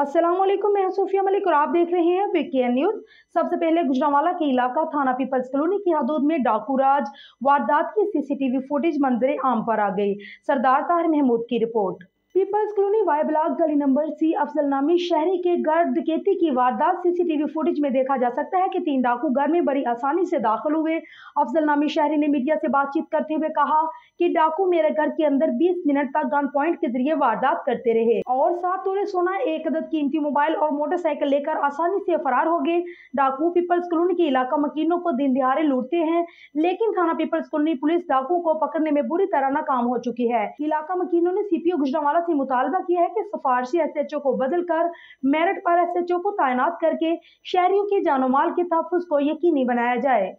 असलम मैं सूफिया मलिक और आप देख रहे हैं पी न्यूज़ सबसे पहले गुजरावाला के इलाका थाना पीपल्स कॉलोनी की हदूद में डाकूराज वारदात की सीसीटीवी फुटेज मंजरे आम पर आ गई सरदार ताहिर महमूद की report people's colony Y block गली नंबर सी अफजलनामी शहरी के गर्द डकेती की वारदात सीसीटीवी फुटेज में देखा जा सकता है कि तीन डाकू घर में बड़ी आसानी से दाखिल हुए अफजलनामी शहरी ने मीडिया से बातचीत करते हुए कहा कि डाकू मेरे घर के अंदर 20 मिनट तक गन पॉइंट के जरिए वारदात करते रहे और सात तोड़े सोना एक अदद कीमती मोबाइल और मोटरसाइकिल लेकर आसानी से फरार हो गए डाकू पीपल्स कॉलोनी के इलाका मकीनों को दिन दिहाड़े लूटते हैं लेकिन थाना पीपल्स कॉलोनी पुलिस डाकू को पकड़ने में बुरी तरह नाकाम हो चुकी है इलाका मकीनों ने सीपीओ गुजरावाला साथ ही मुतालबा किया है कि सफारसी एस एच ओ को बदल कर मेरिट पर एस एच ओ को तैनात करके शहरियों के जानोमाल के तहफ़ को यकीनी बनाया जाए